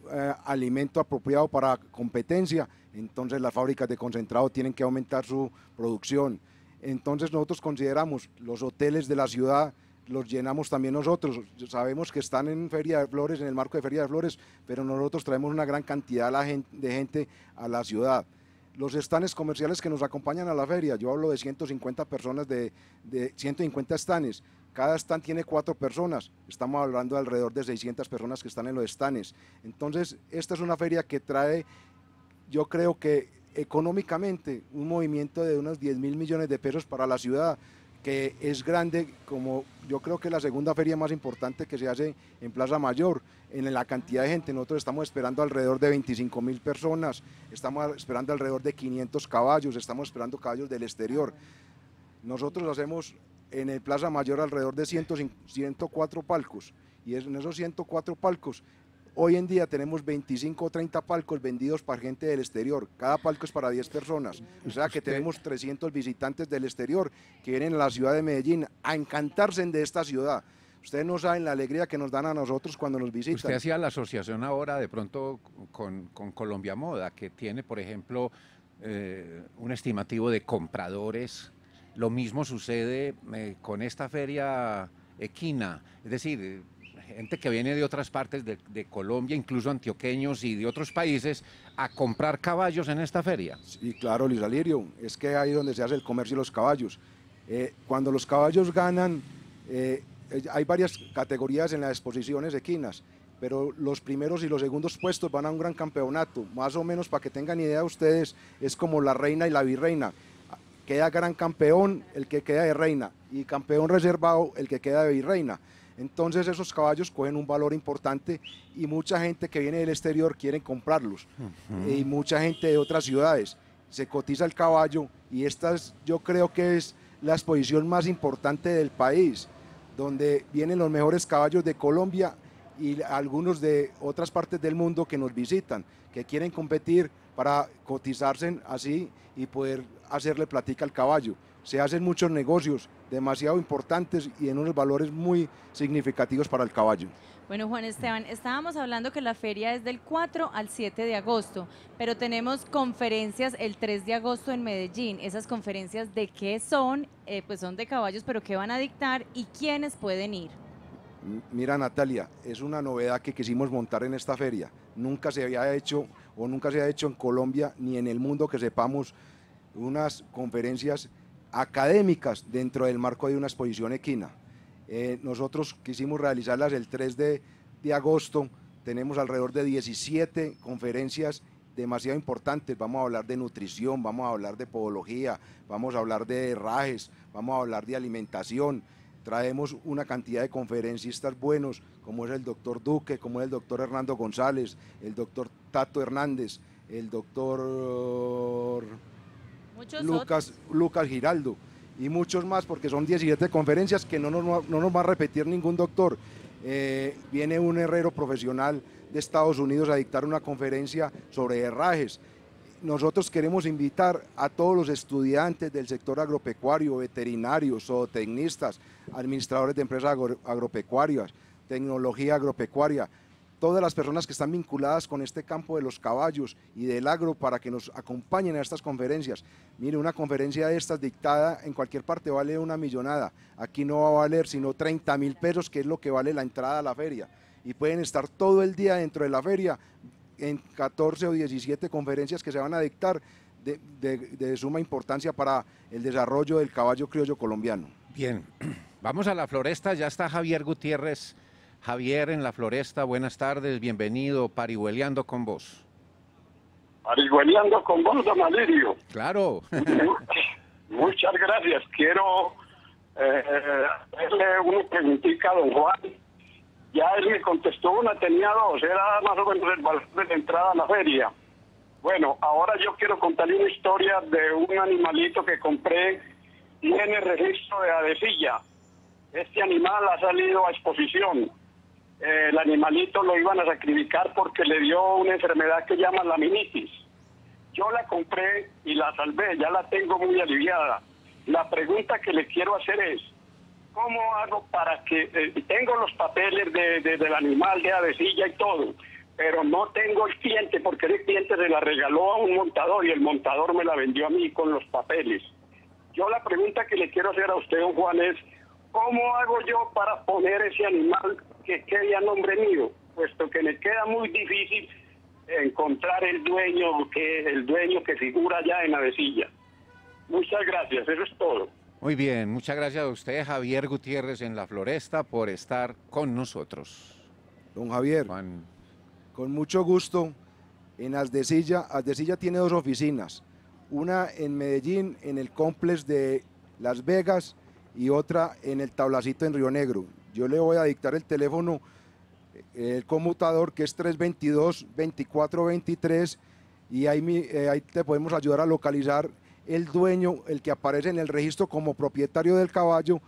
eh, alimento apropiado para competencia, entonces las fábricas de concentrado tienen que aumentar su producción. Entonces nosotros consideramos los hoteles de la ciudad, los llenamos también nosotros. Sabemos que están en Feria de Flores, en el marco de Feria de Flores, pero nosotros traemos una gran cantidad de gente a la ciudad. Los estanes comerciales que nos acompañan a la feria, yo hablo de 150 personas, de, de 150 estanes. Cada stand tiene cuatro personas, estamos hablando de alrededor de 600 personas que están en los stands. Entonces, esta es una feria que trae, yo creo que económicamente, un movimiento de unos 10 mil millones de pesos para la ciudad, que es grande, como yo creo que la segunda feria más importante que se hace en Plaza Mayor, en la cantidad de gente. Nosotros estamos esperando alrededor de 25 mil personas, estamos esperando alrededor de 500 caballos, estamos esperando caballos del exterior. Nosotros hacemos en el Plaza Mayor alrededor de 104 palcos. Y en esos 104 palcos, hoy en día tenemos 25 o 30 palcos vendidos para gente del exterior. Cada palco es para 10 personas. O sea que tenemos 300 visitantes del exterior que vienen a la ciudad de Medellín a encantarse de esta ciudad. Ustedes no saben la alegría que nos dan a nosotros cuando nos visitan. Usted hacía la asociación ahora de pronto con, Colombia Moda, que tiene, por ejemplo, eh, un estimativo de compradores lo mismo sucede eh, con esta feria equina, es decir, gente que viene de otras partes de, Colombia, incluso antioqueños y de otros países, a comprar caballos en esta feria. Sí, claro, Luis Alirio, es que ahí donde se hace el comercio de los caballos. Eh, cuando los caballos ganan, eh, hay varias categorías en las exposiciones equinas, pero los primeros y los segundos puestos van a un gran campeonato, más o menos para que tengan idea ustedes, es como la reina y la virreina queda gran campeón el que queda de reina y campeón reservado el que queda de virreina. Entonces esos caballos cogen un valor importante y mucha gente que viene del exterior quieren comprarlos y mucha gente de otras ciudades. Se cotiza el caballo y esta yo creo que es la exposición más importante del país, donde vienen los mejores caballos de Colombia y algunos de otras partes del mundo que nos visitan, que quieren competir para cotizarse así y poder hacerle platica al caballo. Se hacen muchos negocios demasiado importantes y en unos valores muy significativos para el caballo. Bueno, Juan Esteban, estábamos hablando que la feria es del 4 al 7 de agosto, pero tenemos conferencias el 3 de agosto en Medellín. Esas conferencias de qué son, eh, pues son de caballos, pero qué van a dictar y quiénes pueden ir. Mira Natalia, es una novedad que quisimos montar en esta feria. Nunca se había hecho o nunca se ha hecho en Colombia ni en el mundo que sepamos unas conferencias académicas dentro del marco de una exposición equina. Eh, nosotros quisimos realizarlas el 3 de, de, agosto. Tenemos alrededor de 17 conferencias demasiado importantes. Vamos a hablar de nutrición, vamos a hablar de podología, vamos a hablar de herrajes, vamos a hablar de alimentación. Traemos una cantidad de conferencistas buenos, como es el doctor Duque, como es el doctor Hernando González, el doctor Tato Hernández, el doctor... Lucas, Lucas Giraldo y muchos más, porque son 17 conferencias que no nos, va a repetir ningún doctor. Eh, viene un herrero profesional de Estados Unidos a dictar una conferencia sobre herrajes. Nosotros queremos invitar a todos los estudiantes del sector agropecuario, veterinarios, zootecnistas, administradores de empresas agropecuarias, tecnología agropecuaria, todas las personas que están vinculadas con este campo de los caballos y del agro para que nos acompañen a estas conferencias. Mire, una conferencia de estas dictada en cualquier parte vale una millonada. Aquí no va a valer sino 30 mil pesos, que es lo que vale la entrada a la feria. Y pueden estar todo el día dentro de la feria en 14 o 17 conferencias que se van a dictar de, de suma importancia para el desarrollo del caballo criollo colombiano. Bien, vamos a la floresta, ya está Javier Gutiérrez Javier en la Floresta, buenas tardes, bienvenido, parihueleando con vos. Parihueleando con vos, don Alirio. Claro. Muchas gracias. Quiero eh, hacerle una preguntita a don Juan. Ya él me contestó una, tenía dos, era más o menos el valor de entrada a la feria. Bueno, ahora yo quiero contarle una historia de un animalito que compré, y en el registro de adecilla. Este animal ha salido a exposición. Eh, el animalito lo iban a sacrificar porque le dio una enfermedad que llaman la laminitis. Yo la compré y la salvé, ya la tengo muy aliviada. La pregunta que le quiero hacer es, ¿cómo hago para que... Eh, tengo los papeles del animal, de avecilla y todo, pero no tengo el cliente porque el cliente se la regaló a un montador y el montador me la vendió a mí con los papeles. Yo la pregunta que le quiero hacer a usted, Juan, es, ¿cómo hago yo para poner ese animal que quede a nombre mío, puesto que me queda muy difícil encontrar el dueño que el dueño que figura ya en la Muchas gracias, eso es todo. Muy bien, muchas gracias a usted, Javier Gutiérrez en la Floresta, por estar con nosotros. Don Javier, con mucho gusto, en Asdecilla, Asdecilla tiene dos oficinas, una en Medellín, en el complex de Las Vegas, y otra en el tablacito en Río Negro. Yo le voy a dictar el teléfono, el conmutador que es 322-2423 y eh, ahí, te podemos ayudar a localizar el dueño, el que aparece en el registro como propietario del caballo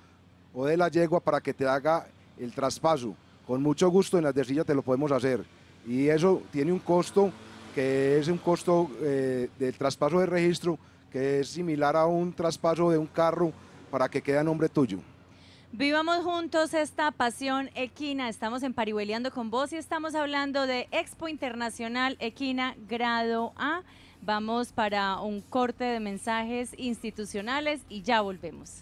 o de la yegua para que te haga el traspaso. Con mucho gusto en las desillas te lo podemos hacer. Y eso tiene un costo que es un costo eh, del traspaso de registro que es similar a un traspaso de un carro para que quede a nombre tuyo. Vivamos juntos esta pasión equina. Estamos en Parihueleando con vos y estamos hablando de Expo Internacional Equina Grado A. Vamos para un corte de mensajes institucionales y ya volvemos.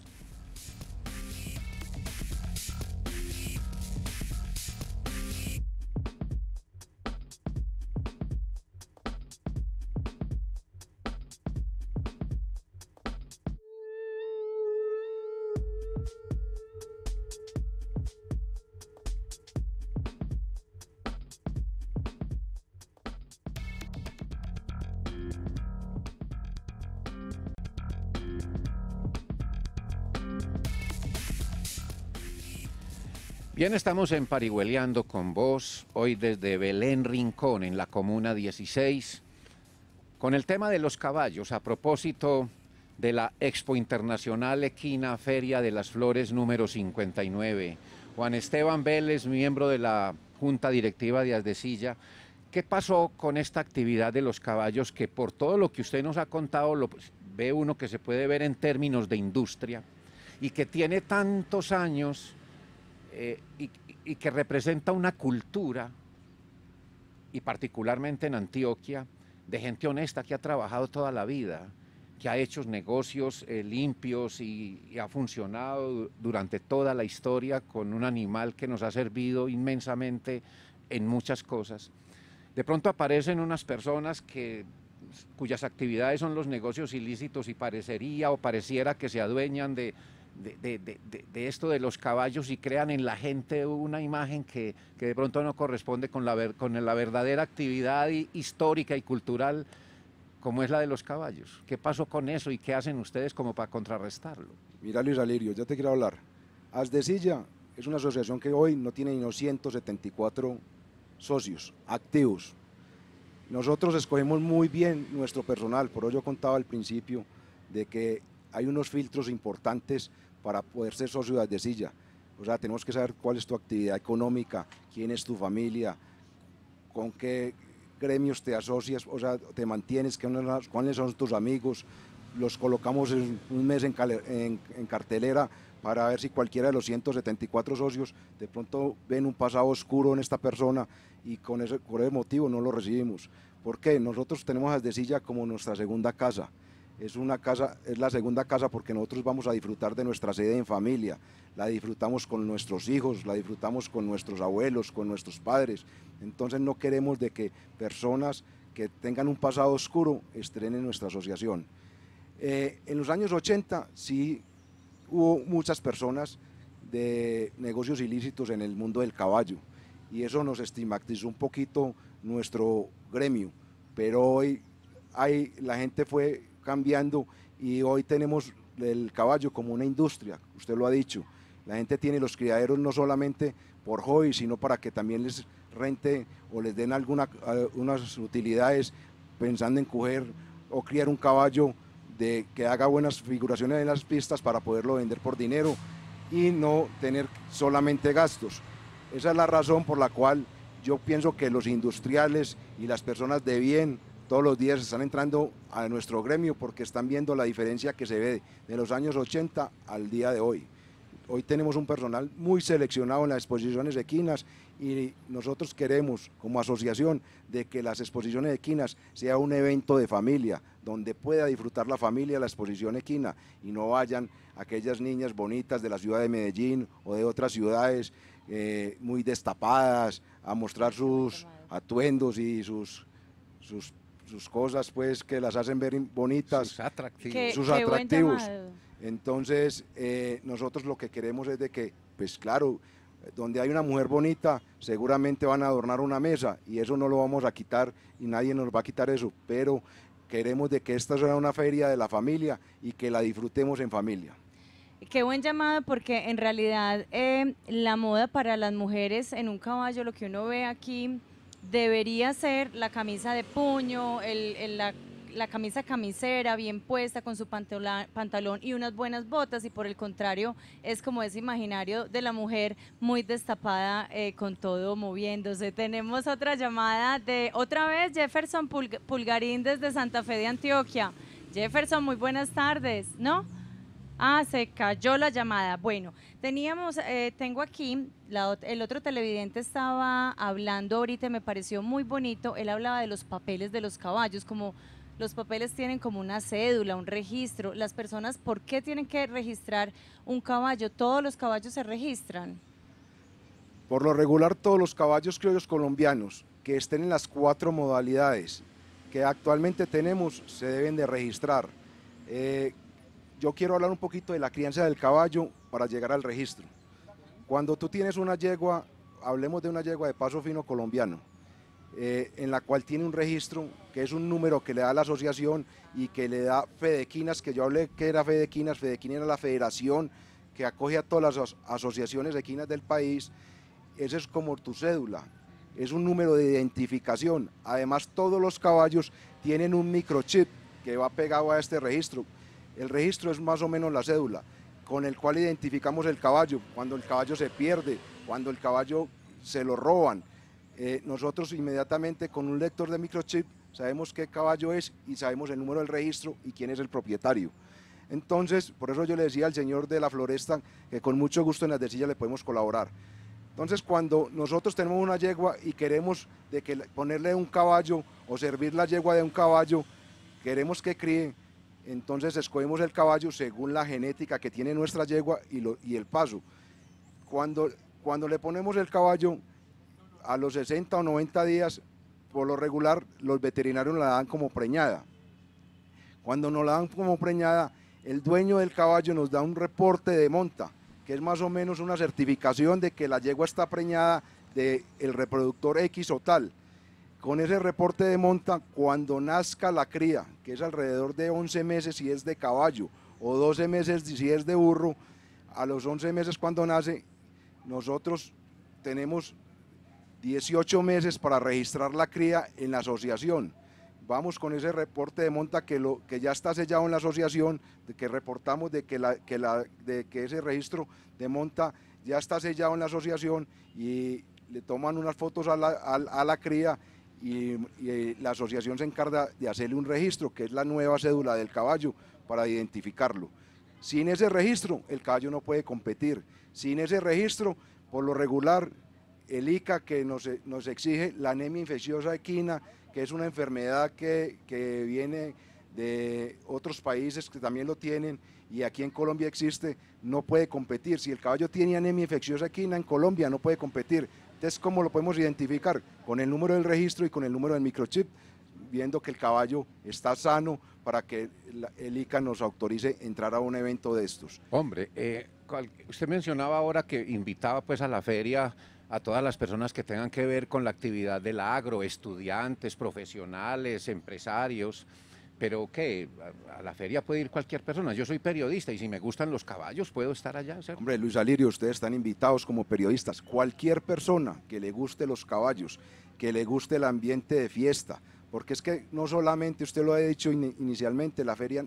Bien, estamos en con vos, hoy desde Belén Rincón, en la Comuna 16, con el tema de los caballos, a propósito de la Expo Internacional Equina Feria de las Flores número 59. Juan Esteban Vélez, miembro de la Junta Directiva de Asdecilla, ¿qué pasó con esta actividad de los caballos que por todo lo que usted nos ha contado ve uno que se puede ver en términos de industria y que tiene tantos años eh, y, que representa una cultura, y particularmente en Antioquia, de gente honesta que ha trabajado toda la vida, que ha hecho negocios eh, limpios y, y, ha funcionado durante toda la historia con un animal que nos ha servido inmensamente en muchas cosas. De pronto aparecen unas personas que, cuyas actividades son los negocios ilícitos y parecería o pareciera que se adueñan de de, esto de los caballos y crean en la gente una imagen que, de pronto no corresponde con la, con la verdadera actividad histórica y cultural como es la de los caballos. ¿Qué pasó con eso y qué hacen ustedes como para contrarrestarlo? Mira Luis Alirio, yo te quiero hablar. Silla es una asociación que hoy no tiene ni 174 socios activos. Nosotros escogemos muy bien nuestro personal, por eso yo contaba al principio de que hay unos filtros importantes para poder ser socio de silla. O sea, tenemos que saber cuál es tu actividad económica, quién es tu familia, con qué gremios te asocias, o sea, te mantienes, cuáles son tus amigos. Los colocamos un mes en, cartelera para ver si cualquiera de los 174 socios de pronto ven un pasado oscuro en esta persona y con ese, por ese motivo no lo recibimos. ¿Por qué? Nosotros tenemos a Asdesilla como nuestra segunda casa es una casa, es la segunda casa porque nosotros vamos a disfrutar de nuestra sede en familia, la disfrutamos con nuestros hijos, la disfrutamos con nuestros abuelos, con nuestros padres. Entonces no queremos de que personas que tengan un pasado oscuro estrenen nuestra asociación. Eh, en los años 80 sí hubo muchas personas de negocios ilícitos en el mundo del caballo y eso nos estigmatizó un poquito nuestro gremio, pero hoy hay, la gente fue cambiando y hoy tenemos el caballo como una industria, usted lo ha dicho. La gente tiene los criaderos no solamente por hobby, sino para que también les rente o les den algunas eh, utilidades pensando en coger o criar un caballo de que haga buenas figuraciones en las pistas para poderlo vender por dinero y no tener solamente gastos. Esa es la razón por la cual yo pienso que los industriales y las personas de bien todos los días están entrando a nuestro gremio porque están viendo la diferencia que se ve de los años 80 al día de hoy. Hoy tenemos un personal muy seleccionado en las exposiciones equinas y nosotros queremos como asociación de que las exposiciones equinas sea un evento de familia, donde pueda disfrutar la familia la exposición equina y no vayan aquellas niñas bonitas de la ciudad de Medellín o de otras ciudades eh, muy destapadas a mostrar sus atuendos y sus, sus sus cosas, pues, que las hacen ver bonitas. Sus atractivos. sus atractivos. Entonces, eh, nosotros lo que queremos es de que, pues claro, donde hay una mujer bonita, seguramente van a adornar una mesa y eso no lo vamos a quitar y nadie nos va a quitar eso, pero queremos de que esta sea una feria de la familia y que la disfrutemos en familia. Qué buen llamado porque en realidad eh, la moda para las mujeres en un caballo, lo que uno ve aquí debería ser la camisa de puño, la, camisa camisera bien puesta con su pantalón y unas buenas botas y por el contrario es como ese imaginario de la mujer muy destapada eh, con todo moviéndose. Tenemos otra llamada de otra vez Jefferson Pulgarín desde Santa Fe de Antioquia. Jefferson, muy buenas tardes, ¿no? Ah, se cayó la llamada. Bueno, teníamos, eh, tengo aquí, el otro televidente estaba hablando ahorita, me pareció muy bonito, él hablaba de los papeles de los caballos, como los papeles tienen como una cédula, un registro. Las personas, ¿por qué tienen que registrar un caballo? ¿Todos los caballos se registran? Por lo regular, todos los caballos criollos colombianos que estén en las cuatro modalidades que actualmente tenemos se deben de registrar. Eh, yo quiero hablar un poquito de la crianza del caballo para llegar al registro. Cuando tú tienes una yegua, hablemos de una yegua de paso fino colombiano, eh, en la cual tiene un registro que es un número que le da la asociación y que le da Fedequinas, que yo hablé que era Fedequinas, Fedequinas era la federación que acoge a todas las asociaciones asociaciones equinas del país, ese es como tu cédula, es un número de identificación. Además, todos los caballos tienen un microchip que va pegado a este registro, el registro es más o menos la cédula con el cual identificamos el caballo, cuando el caballo se pierde, cuando el caballo se lo roban. Eh, nosotros inmediatamente con un lector de microchip sabemos qué caballo es y sabemos el número del registro y quién es el propietario. Entonces, por eso yo le decía al señor de la floresta que con mucho gusto en las silla le podemos colaborar. Entonces, cuando nosotros tenemos una yegua y queremos de que ponerle un caballo o servir la yegua de un caballo, queremos que críe, entonces escogemos el caballo según la genética que tiene nuestra yegua y, el paso. Cuando, le ponemos el caballo a los 60 o 90 días, por lo regular los veterinarios la dan como preñada. Cuando nos la dan como preñada, el dueño del caballo nos da un reporte de monta, que es más o menos una certificación de que la yegua está preñada del reproductor X o tal con ese reporte de monta cuando nazca la cría, que es alrededor de 11 meses si es de caballo o 12 meses si es de burro, a los 11 meses cuando nace, nosotros tenemos 18 meses para registrar la cría en la asociación. Vamos con ese reporte de monta que, lo, que ya está sellado en la asociación, de que reportamos de que, la, que, la, de que ese registro de monta ya está sellado en la asociación y le toman unas fotos a la, a la cría y, eh, la asociación se encarga de hacerle un registro, que es la nueva cédula del caballo, para identificarlo. Sin ese registro, el caballo no puede competir. Sin ese registro, por lo regular, el ICA que nos, eh, nos exige la anemia infecciosa equina, que es una enfermedad que, que viene de otros países que también lo tienen y aquí en Colombia existe, no puede competir. Si el caballo tiene anemia infecciosa equina en Colombia, no puede competir. Entonces, ¿cómo lo podemos identificar? Con el número del registro y con el número del microchip, viendo que el caballo está sano para que el ICA nos autorice entrar a un evento de estos. Hombre, eh, usted mencionaba ahora que invitaba pues a la feria a todas las personas que tengan que ver con la actividad del agro, estudiantes, profesionales, empresarios. Pero ¿qué? A la feria puede ir cualquier persona. Yo soy periodista y si me gustan los caballos puedo estar allá. Hombre, Luis Alirio, ustedes están invitados como periodistas. Cualquier persona que le guste los caballos, que le guste el ambiente de fiesta, porque es que no solamente usted lo ha dicho inicialmente, la feria,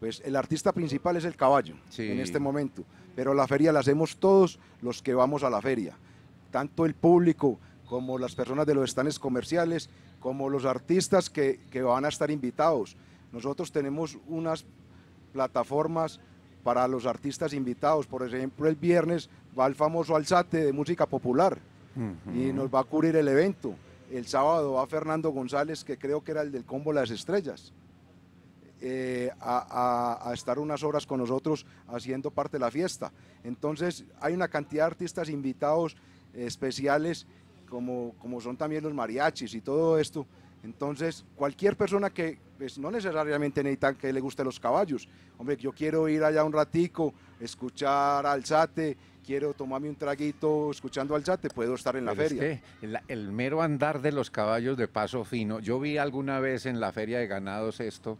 pues el artista principal es el caballo en este momento, pero la feria la hacemos todos los que vamos a la feria, tanto el público como las personas de los stands comerciales como los artistas que, van a estar invitados. Nosotros tenemos unas plataformas para los artistas invitados. Por ejemplo, el viernes va el famoso Alzate de música popular y nos va a cubrir el evento. El sábado va Fernando González, que creo que era el del combo Las Estrellas, eh, a, a, estar unas horas con nosotros haciendo parte de la fiesta. Entonces, hay una cantidad de artistas invitados especiales como, son también los mariachis y todo esto. Entonces, cualquier persona que pues, no necesariamente necesita que le guste los caballos, hombre, yo quiero ir allá un ratico, escuchar al alzate, quiero tomarme un traguito escuchando al alzate, puedo estar en la feria. el mero andar de los caballos de paso fino, yo vi alguna vez en la feria de ganados esto,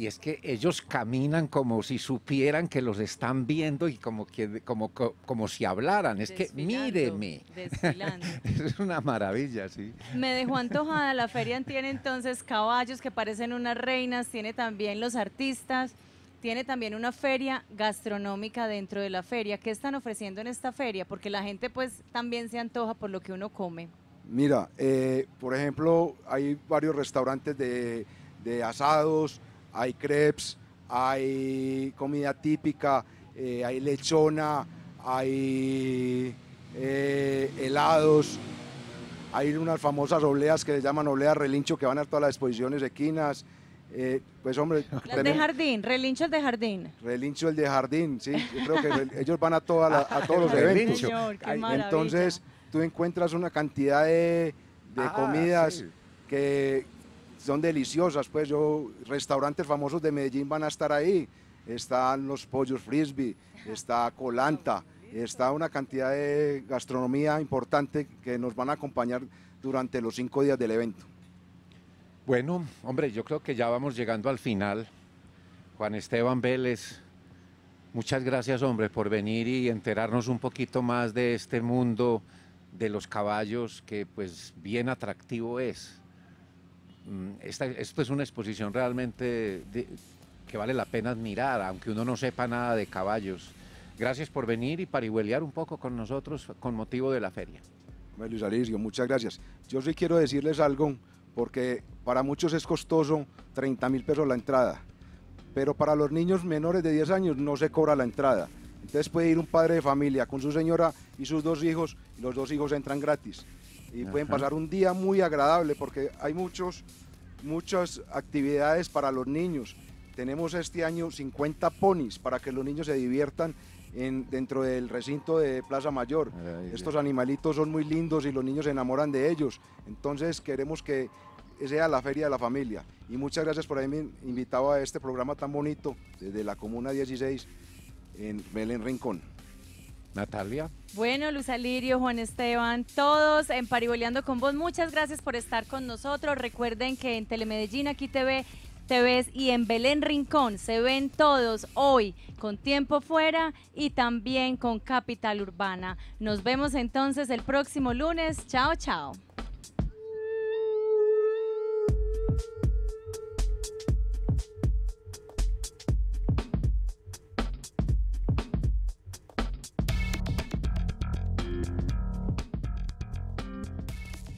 y es que ellos caminan como si supieran que los están viendo y como que como, como, si hablaran. Es que míreme. es una maravilla, sí. Me dejó antojada. La feria tiene entonces caballos que parecen unas reinas, tiene también los artistas, tiene también una feria gastronómica dentro de la feria. ¿Qué están ofreciendo en esta feria? Porque la gente pues también se antoja por lo que uno come. Mira, eh, por ejemplo, hay varios restaurantes de asados, hay crepes, hay comida típica, eh, hay lechona, hay eh, helados, hay unas famosas obleas que se llaman obleas relincho que van a todas las exposiciones equinas. Eh, pues hombre, las de jardín, relincho el de jardín. Relincho el de jardín, sí. Yo creo que ellos van a, a todos los eventos. Entonces tú encuentras una cantidad de, ah, comidas que, son deliciosas, pues yo, restaurantes famosos de Medellín van a estar ahí, están los pollos frisbee, está Colanta, está una cantidad de gastronomía importante que nos van a acompañar durante los cinco días del evento. Bueno, hombre, yo creo que ya vamos llegando al final. Juan Esteban Vélez, muchas gracias, hombre, por venir y enterarnos un poquito más de este mundo de los caballos que pues bien atractivo es. Mm, esta, esto es una exposición realmente que vale la pena admirar, aunque uno no sepa nada de caballos. Gracias por venir y parihuelear un poco con nosotros con motivo de la feria. Bueno, Luis muchas gracias. Yo sí quiero decirles algo, porque para muchos es costoso 30 mil pesos la entrada, pero para los niños menores de 10 años no se cobra la entrada. Entonces puede ir un padre de familia con su señora y sus dos hijos, los dos hijos entran gratis y pueden pasar un día muy agradable porque hay muchos, muchas actividades para los niños. Tenemos este año 50 ponis para que los niños se diviertan en, dentro del recinto de Plaza Mayor. Estos animalitos son muy lindos y los niños se enamoran de ellos. Entonces queremos que sea la feria de la familia. Y muchas gracias por haberme invitado a este programa tan bonito desde la Comuna 16 en Belén Rincón. Natalia. Bueno, Luz Alirio, Juan Esteban, todos en Pariboleando con vos, muchas gracias por estar con nosotros. Recuerden que en Telemedellín aquí te te ves y en Belén Rincón se ven todos hoy con Tiempo Fuera y también con Capital Urbana. Nos vemos entonces el próximo lunes. Chao, chao.